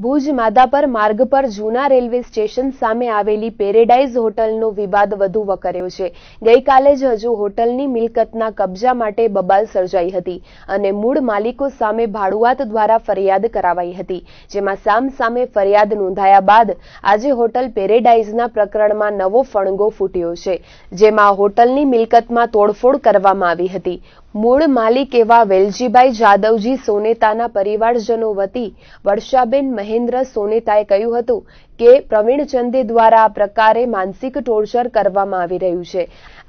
ભુજ માધાપર માર્ગ પર જૂના રેલવે સ્ટેશન સામે આવેલી પેરેડાઇઝ હોટલનો વિવાદ વધુ વકર્યો છે ગઈકાલે જ હજુ હોટલની મિલકતના કબજા માટે બબાલ સર્જાઈ હતી અને મૂળ માલિકો સામે ભાડુઆત દ્વારા ફરિયાદ કરાવાઈ હતી જેમાં સામ સામે ફરિયાદ નોંધાયા બાદ આજે હોટલ પેરેડાઇઝના પ્રકરણમાં નવો ફણગો ફૂટ્યો છે જેમાં હોટલની મિલકતમાં તોડફોડ કરવામાં આવી હતી મૂળ માલિક એવા વેલજીભાઈ જાદવજી સોનેતાના પરિવારજનો વતી વર્ષાબેન મહેન્દ્ર સોનેતાએ કહ્યું હતું કે પ્રવીણ ચંદે દ્વારા આ પ્રકારે માનસિક ટોર્ચર કરવામાં આવી રહ્યું છે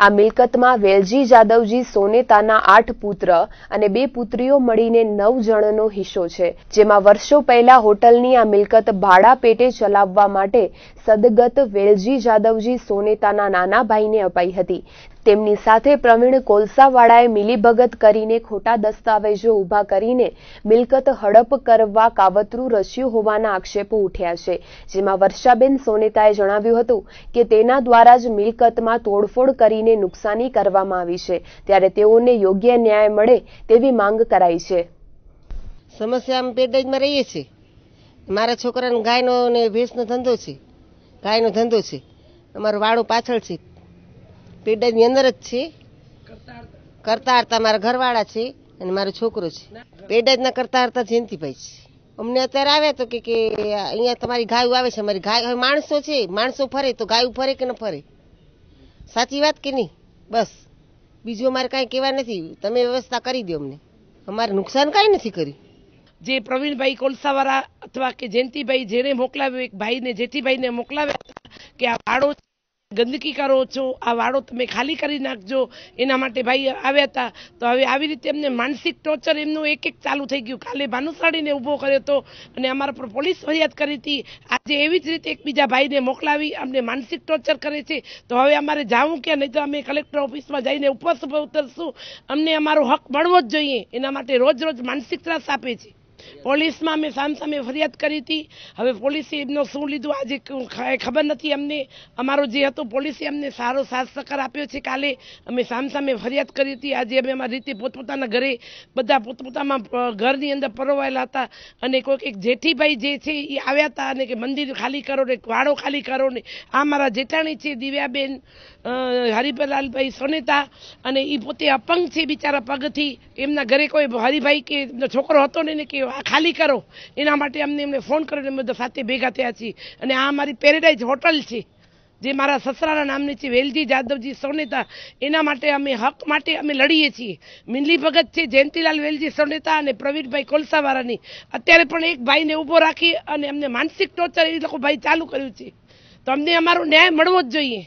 આ મિલકતમાં વેલજી જાદવજી સોનેતાના આઠ પુત્ર અને બે પુત્રીઓ મળીને નવ જણનો હિસ્સો છે જેમાં વર્ષો પહેલા હોટલની આ મિલકત ભાડા પેટે ચલાવવા માટે સદગત વેલજી જાદવજી સોનેતાના નાના ભાઈને અપાઈ હતી તેમની સાથે પ્રવીણ કોલસાવાળાએ મિલીભગત કરીને ખોટા દસ્તાવેજો ઊભા કરીને મિલકત હડપ કરવા કાવતરું રચ્યું હોવાના આક્ષેપો ઉઠ્યા છે જેમાં વર્ષાબેન સોનેતાએ જણાવ્યું હતું કે તેના દ્વારા જ મિલકતમાં તોડફોડ કરીને નુકસાની કરવામાં આવી છે ત્યારે તેઓને યોગ્ય ન્યાય મળે તેવી માંગ કરાઈ છે સમસ્યા અમે પેટમાં રહીએ છીએ મારા છોકરાને ગાયનો ને ભેંસનો ધંધો છે ગાયનો ધંધો છે અમારો વાળો પાછળ છે પેડાની અંદર જ છે કરતા હરતા મારા ઘરવાળા છે અને મારો છોકરો છે પેડાજના કરતા હરતા જયંતિભાઈ છે અમને અત્યારે આવે તો કે કે અહીંયા તમારી ગાયું આવે છે અમારી ગાય હવે માણસો છે માણસો ફરે તો ગાયું ફરે કે ન ફરે સાચી વાત કે નહીં બસ બીજું અમારે કાંઈ કહેવા નથી તમે વ્યવસ્થા કરી દો અમને અમારે નુકસાન કાંઈ નથી કર્યું જે પ્રવીણભાઈ કોલસાવાળા અથવા કે જયંતિભાઈ જેને મોકલાવ્યો એક ભાઈને જેઠીભાઈને મોકલાવ્યા કે આ ભાડો ગંદકી કરો છો આ વાળો તમે ખાલી કરી નાખજો એના માટે ભાઈ આવ્યા હતા તો હવે આવી રીતે એમને માનસિક ટોર્ચર એમનું એક એક ચાલુ થઈ ગયું કાલે ભાનુશાળીને ઊભો કર્યો હતો અને અમારા પર પોલીસ ફરિયાદ કરી હતી આજે એવી જ રીતે એકબીજા ભાઈને મોકલાવી અમને માનસિક ટોર્ચર કરે છે તો હવે અમારે જાવું કે નહીં તો અમે કલેક્ટર ઓફિસમાં જઈને ઉપવાસ ઉતરશું અમને અમારો હક મળવો જ જોઈએ એના માટે રોજ રોજ માનસિક ત્રાસ આપે છે પોલીસમાં મેં સામસામે ફરિયાદ કરી હતી હવે પોલીસે એમનો શું લીધું આજે ખબર નથી અમને અમારો જે હતો પોલીસે અમને સારો સાથ સહકાર આપ્યો છે કાલે અમે સામસામે ફરિયાદ કરી હતી આજે અમે અમારી રીતે પોતપોતાના ઘરે બધા પોતપોતામાં ઘરની અંદર પરોવાયેલા હતા અને કોઈક એક જેઠીભાઈ જે છે એ આવ્યા હતા અને કે મંદિર ખાલી કરો ને વાડો ખાલી કરો ને આ મારા જેઠાણી છે દિવ્યાબેન હરિભલાલભાઈ સોનેતા અને એ પોતે અપંગ છે બિચારા પગથી એમના ઘરે કોઈ હરિભાઈ કે છોકરો હતો ને કે ખાલી કરો એના માટે અમને અમને ફોન કર્યો અમે બધા સાથે ભેગા થયા છીએ અને આ મારી પેરેડાઇઝ હોટલ છે જે મારા સસરાના નામની છે વેલજી જાદવજી સોનેતા એના માટે અમે હક માટે અમે લડીએ છીએ મિનલી ભગત છે જયંતિલાલ વેલજી સોનેતા અને પ્રવીણભાઈ કોલસાવાળાની અત્યારે પણ એક ભાઈને ઊભો રાખી અને અમને માનસિક ટોર્ચર એ લોકો ભાઈ ચાલુ કર્યું છે તો અમને અમારો ન્યાય મળવો જ જોઈએ